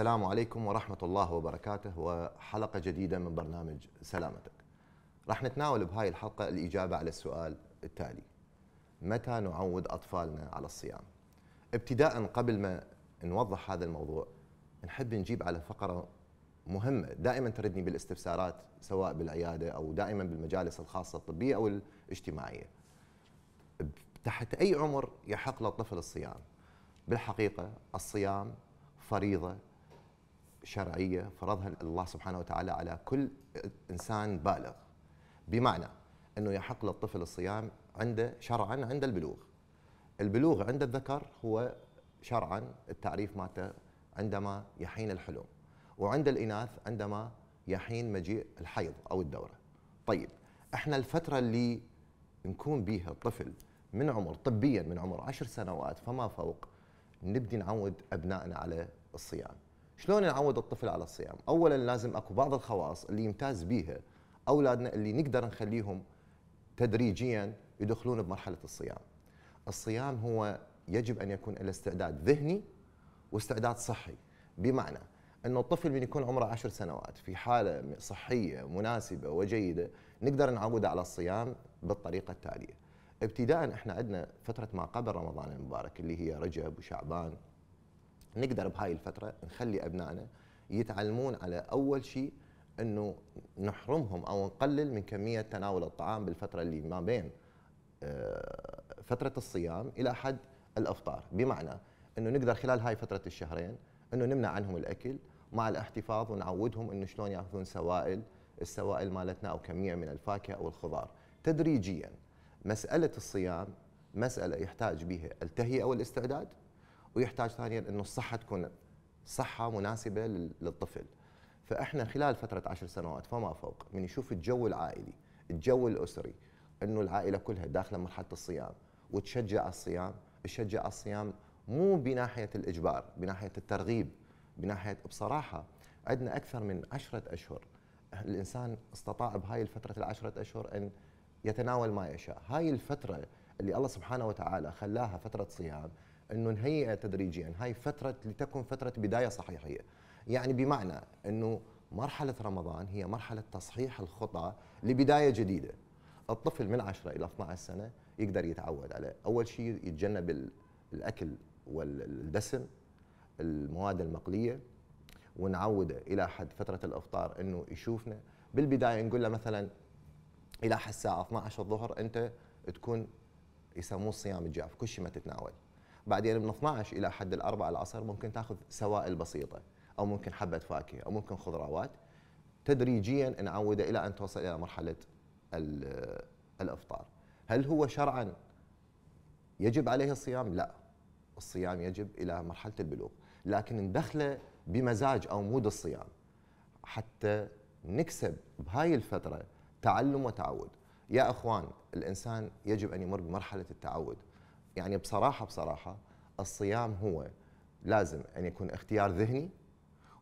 السلام عليكم ورحمة الله وبركاته وحلقة جديدة من برنامج سلامتك رح نتناول بهاي الحلقة الإجابة على السؤال التالي متى نعود أطفالنا على الصيام؟ ابتداء قبل ما نوضح هذا الموضوع نحب نجيب على فقرة مهمة دائما تردني بالاستفسارات سواء بالعيادة أو دائما بالمجالس الخاصة الطبية أو الاجتماعية تحت أي عمر يحق للطفل الصيام؟ بالحقيقة الصيام فريضة شرعيه فرضها الله سبحانه وتعالى على كل انسان بالغ بمعنى انه يحق للطفل الصيام عنده شرعا عند البلوغ البلوغ عند الذكر هو شرعا التعريف مالته عندما يحين الحلم وعند الاناث عندما يحين مجيء الحيض او الدوره طيب احنا الفتره اللي نكون بيها الطفل من عمر طبيا من عمر عشر سنوات فما فوق نبدي نعود ابنائنا على الصيام شلون نعود الطفل على الصيام اولا لازم اكو بعض الخواص اللي يمتاز بيها اولادنا اللي نقدر نخليهم تدريجيا يدخلون بمرحله الصيام الصيام هو يجب ان يكون له استعداد ذهني واستعداد صحي بمعنى انه الطفل من يكون عمره عشر سنوات في حاله صحيه مناسبه وجيده نقدر نعوده على الصيام بالطريقه التاليه ابتداء احنا عندنا فتره ما قبل رمضان المبارك اللي هي رجب وشعبان نقدر بهاي الفتره نخلي ابنائنا يتعلمون على اول شيء انه نحرمهم او نقلل من كميه تناول الطعام بالفتره اللي ما بين آه، فتره الصيام الى حد الافطار بمعنى انه نقدر خلال هاي فتره الشهرين انه نمنع عنهم الاكل مع الاحتفاظ ونعودهم انه شلون ياخذون سوائل السوائل مالتنا او كميه من الفاكهه او الخضار تدريجيا مساله الصيام مساله يحتاج بها التهيئه والاستعداد ويحتاج ثانيا انه الصحه تكون صحه مناسبه للطفل فاحنا خلال فتره عشر سنوات فما فوق من يشوف الجو العائلي الجو الاسري انه العائله كلها داخله مرحله الصيام وتشجع الصيام تشجع الصيام مو بناحيه الاجبار بناحيه الترغيب بناحيه بصراحه عندنا اكثر من عشرة اشهر الانسان استطاع بهاي الفتره العشرة اشهر ان يتناول ما يشاء هاي الفتره اللي الله سبحانه وتعالى خلاها فتره صيام انه نهيئها تدريجيا هاي فتره لتكن فتره بدايه صحيحيه يعني بمعنى انه مرحله رمضان هي مرحله تصحيح الخطى لبدايه جديده الطفل من 10 الى 12 سنه يقدر يتعود على اول شيء يتجنب الاكل والدسم المواد المقليه ونعوده الى حد فتره الافطار انه يشوفنا بالبدايه نقول له مثلا الى حد الساعه 12 الظهر انت تكون يسموه الصيام الجاف كل شيء ما تتناول بعدين من 12 الى حد الأربع العصر ممكن تاخذ سوائل بسيطه او ممكن حبه فاكهه او ممكن خضروات تدريجيا نعوده الى ان توصل الى مرحله الافطار هل هو شرعا يجب عليه الصيام لا الصيام يجب الى مرحله البلوغ لكن ندخله بمزاج او مود الصيام حتى نكسب بهاي الفتره تعلم وتعود يا اخوان الانسان يجب ان يمر بمرحله التعود يعني بصراحه بصراحه الصيام هو لازم ان يكون اختيار ذهني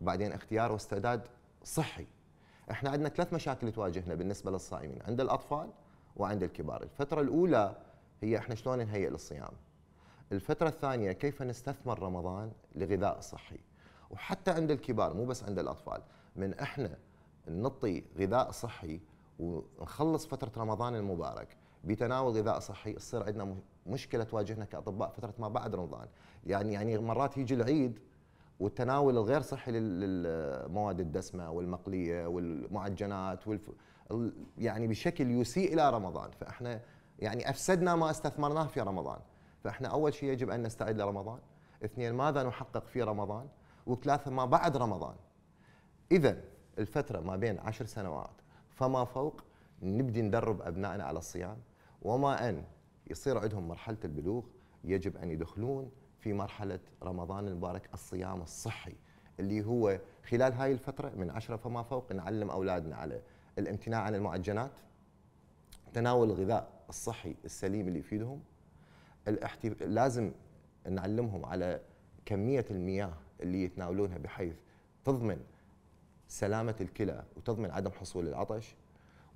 وبعدين اختيار واستعداد صحي احنا عندنا ثلاث مشاكل تواجهنا بالنسبه للصائمين عند الاطفال وعند الكبار الفتره الاولى هي احنا شلون نهيئ للصيام الفتره الثانيه كيف نستثمر رمضان لغذاء صحي وحتى عند الكبار مو بس عند الاطفال من احنا نطي غذاء صحي ونخلص فتره رمضان المبارك بتناول غذاء صحي تصير عندنا مشكله تواجهنا كاطباء فتره ما بعد رمضان يعني يعني مرات يجي العيد والتناول الغير صحي للمواد الدسمه والمقليه والمعجنات والف... يعني بشكل يسيء الى رمضان فاحنا يعني افسدنا ما استثمرناه في رمضان فاحنا اول شيء يجب ان نستعد لرمضان اثنين ماذا نحقق في رمضان وثلاثه ما بعد رمضان اذا الفتره ما بين عشر سنوات فما فوق نبدي ندرب ابنائنا على الصيام وما أن يصير عندهم مرحلة البلوغ يجب أن يدخلون في مرحلة رمضان المبارك الصيام الصحي اللي هو خلال هاي الفترة من عشرة فما فوق نعلم أولادنا على الامتناع عن المعجنات تناول الغذاء الصحي السليم اللي يفيدهم الاحتف... لازم نعلمهم على كمية المياه اللي يتناولونها بحيث تضمن سلامة الكلى وتضمن عدم حصول العطش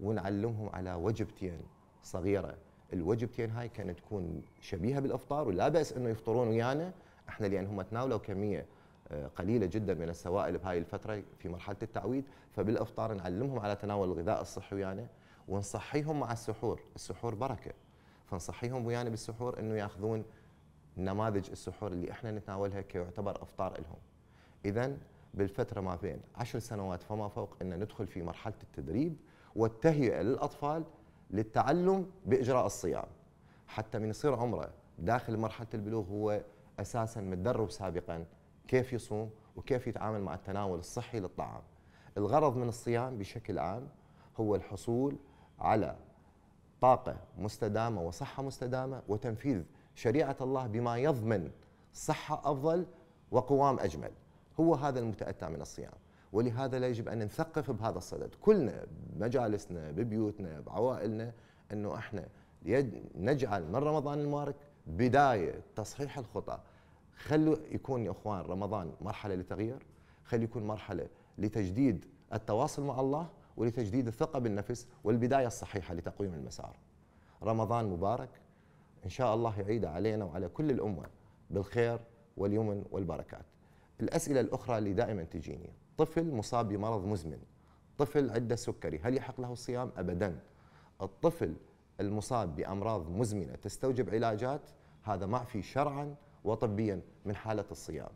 ونعلمهم على وجبتين صغيره الوجبتين هاي كانت تكون شبيهه بالافطار ولا باس انه يفطرون ويانا احنا لان يعني هم تناولوا كميه آه، قليله جدا من السوائل بهاي الفتره في مرحله التعويد فبالافطار نعلمهم على تناول الغذاء الصحي ويانا ونصحيهم مع السحور السحور بركه فنصحيهم ويانا بالسحور انه ياخذون نماذج السحور اللي احنا نتناولها كيعتبر افطار لهم اذا بالفتره ما بين عشر سنوات فما فوق ان ندخل في مرحله التدريب والتهيئه للاطفال للتعلم باجراء الصيام حتى من يصير عمره داخل مرحله البلوغ هو اساسا متدرب سابقا كيف يصوم وكيف يتعامل مع التناول الصحي للطعام. الغرض من الصيام بشكل عام هو الحصول على طاقه مستدامه وصحه مستدامه وتنفيذ شريعه الله بما يضمن صحه افضل وقوام اجمل. هو هذا المتاتى من الصيام. ولهذا لا يجب ان نثقف بهذا الصدد كلنا بمجالسنا ببيوتنا بعوائلنا انه احنا نجعل من رمضان المبارك بدايه تصحيح الخطى خلوا يكون يا اخوان رمضان مرحله لتغيير خلي يكون مرحله لتجديد التواصل مع الله ولتجديد الثقه بالنفس والبدايه الصحيحه لتقويم المسار رمضان مبارك ان شاء الله يعيد علينا وعلى كل الامه بالخير واليمن والبركات الاسئله الاخرى اللي دائما تجيني طفل مصاب بمرض مزمن طفل عنده سكري هل يحق له الصيام ابدا الطفل المصاب بامراض مزمنه تستوجب علاجات هذا معفي شرعا وطبيا من حاله الصيام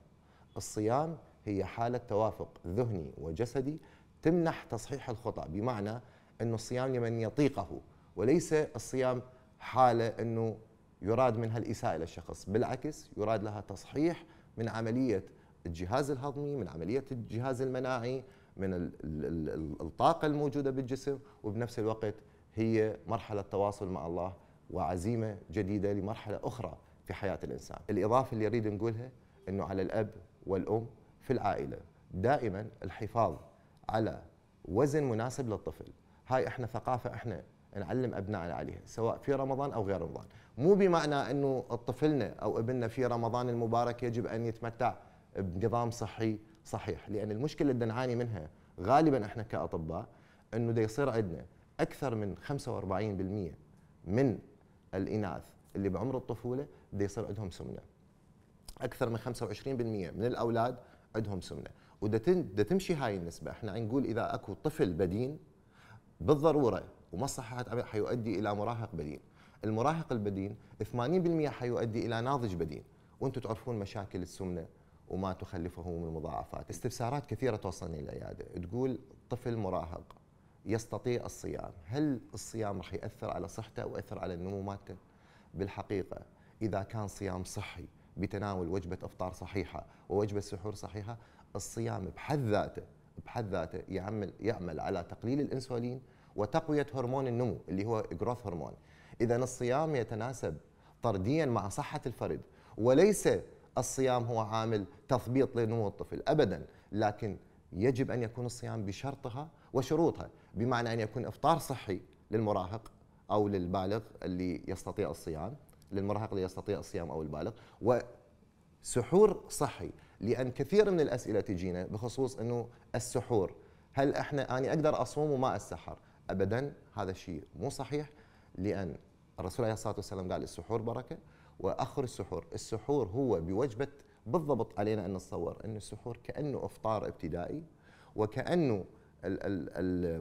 الصيام هي حاله توافق ذهني وجسدي تمنح تصحيح الخطا بمعنى انه الصيام لمن يطيقه وليس الصيام حاله انه يراد منها الاساءه للشخص بالعكس يراد لها تصحيح من عمليه الجهاز الهضمي من عملية الجهاز المناعي من الطاقة الموجودة بالجسم وبنفس الوقت هي مرحلة تواصل مع الله وعزيمة جديدة لمرحلة أخرى في حياة الإنسان الإضافة اللي أريد نقولها أنه على الأب والأم في العائلة دائما الحفاظ على وزن مناسب للطفل هاي احنا ثقافة احنا نعلم أبنائنا عليها سواء في رمضان أو غير رمضان مو بمعنى أنه طفلنا أو ابننا في رمضان المبارك يجب أن يتمتع بنظام صحي صحيح لان المشكله اللي نعاني منها غالبا احنا كاطباء انه دا يصير عندنا اكثر من 45% من الاناث اللي بعمر الطفوله بده يصير عندهم سمنه اكثر من 25% من الاولاد عندهم سمنه ودا تمشي هاي النسبه احنا نقول اذا اكو طفل بدين بالضروره وما صححت حيؤدي الى مراهق بدين المراهق البدين 80% حيؤدي الى ناضج بدين وانتم تعرفون مشاكل السمنه وما تخلفه من مضاعفات استفسارات كثيرة توصلني العيادة تقول طفل مراهق يستطيع الصيام هل الصيام راح يأثر على صحته وأثر على النمو مالته بالحقيقة إذا كان صيام صحي بتناول وجبة إفطار صحيحة ووجبة سحور صحيحة الصيام بحد ذاته بحد ذاته يعمل يعمل على تقليل الانسولين وتقويه هرمون النمو اللي هو جروث هرمون اذا الصيام يتناسب طرديا مع صحه الفرد وليس الصيام هو عامل تثبيط لنمو الطفل ابدا لكن يجب ان يكون الصيام بشرطها وشروطها بمعنى ان يكون افطار صحي للمراهق او للبالغ اللي يستطيع الصيام للمراهق اللي يستطيع الصيام او البالغ وسحور صحي لان كثير من الاسئله تجينا بخصوص انه السحور هل احنا انا اقدر اصوم وما اتسحر ابدا هذا الشيء مو صحيح لان الرسول عليه الصلاه والسلام قال السحور بركه واخر السحور، السحور هو بوجبه بالضبط علينا ان نتصور ان السحور كانه افطار ابتدائي وكانه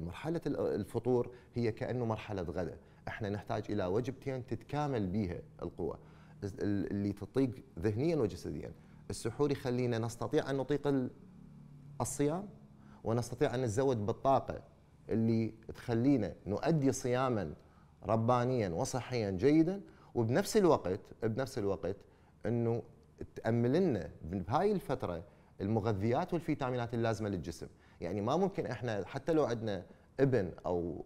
مرحله الفطور هي كانه مرحله غداء، احنا نحتاج الى وجبتين تتكامل بها القوى اللي تطيق ذهنيا وجسديا، السحور يخلينا نستطيع ان نطيق الصيام ونستطيع ان نتزود بالطاقه اللي تخلينا نؤدي صياما ربانيا وصحيا جيدا وبنفس الوقت بنفس الوقت انه تامل لنا بهاي الفتره المغذيات والفيتامينات اللازمه للجسم يعني ما ممكن احنا حتى لو عندنا ابن او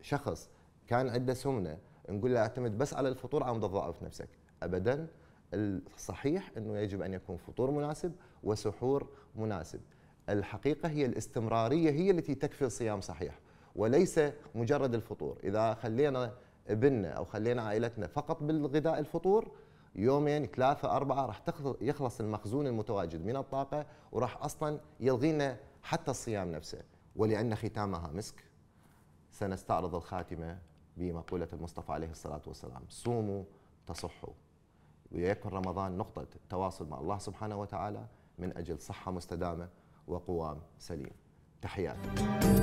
شخص كان عنده سمنه نقول له اعتمد بس على الفطور عم تضاعف نفسك ابدا الصحيح انه يجب ان يكون فطور مناسب وسحور مناسب الحقيقه هي الاستمراريه هي التي تكفي صيام صحيح وليس مجرد الفطور اذا خلينا ابننا او خلينا عائلتنا فقط بالغذاء الفطور يومين ثلاثة أربعة راح يخلص المخزون المتواجد من الطاقة وراح أصلا يلغينا حتى الصيام نفسه ولأن ختامها مسك سنستعرض الخاتمة بمقولة المصطفى عليه الصلاة والسلام صوموا تصحوا ويكون رمضان نقطة تواصل مع الله سبحانه وتعالى من أجل صحة مستدامة وقوام سليم تحياتي